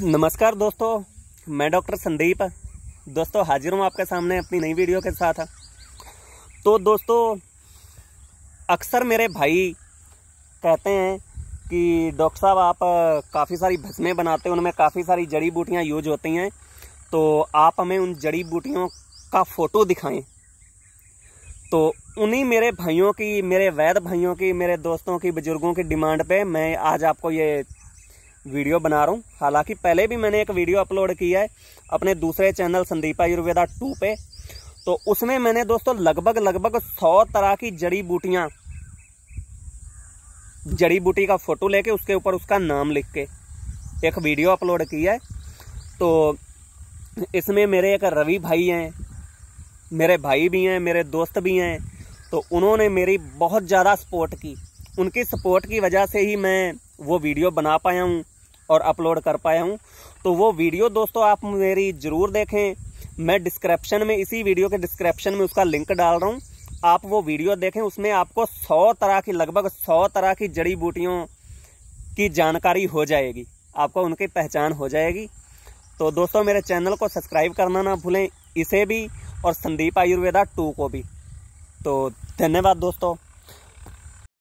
नमस्कार दोस्तों मैं डॉक्टर संदीप दोस्तों हाजिर हूँ आपके सामने अपनी नई वीडियो के साथ तो दोस्तों अक्सर मेरे भाई कहते हैं कि डॉक्टर साहब आप काफ़ी सारी भस्में बनाते हैं उनमें काफ़ी सारी जड़ी बूटियाँ यूज होती हैं तो आप हमें उन जड़ी बूटियों का फ़ोटो दिखाएं तो उन्हीं मेरे भाइयों की मेरे वैद्य भाइयों की मेरे दोस्तों की बुज़ुर्गों की डिमांड पे मैं आज आपको ये वीडियो बना रहा हूँ हालांकि पहले भी मैंने एक वीडियो अपलोड किया है अपने दूसरे चैनल संदीप आयुर्वेदा टू पे तो उसमें मैंने दोस्तों लगभग लगभग सौ तरह की जड़ी बूटियाँ जड़ी बूटी का फोटो लेके उसके ऊपर उसका नाम लिख के एक वीडियो अपलोड किया है तो इसमें मेरे एक रवि भाई हैं मेरे भाई भी हैं मेरे दोस्त भी हैं तो उन्होंने मेरी बहुत ज़्यादा सपोर्ट की उनकी सपोर्ट की वजह से ही मैं वो वीडियो बना पाया हूँ और अपलोड कर पाया हूँ तो वो वीडियो दोस्तों आप मेरी ज़रूर देखें मैं डिस्क्रिप्शन में इसी वीडियो के डिस्क्रिप्शन में उसका लिंक डाल रहा हूँ आप वो वीडियो देखें उसमें आपको सौ तरह की लगभग सौ तरह की जड़ी बूटियों की जानकारी हो जाएगी आपको उनकी पहचान हो जाएगी तो दोस्तों मेरे चैनल को सब्सक्राइब करना ना भूलें इसे भी और संदीप आयुर्वेदा टू को भी तो धन्यवाद दोस्तों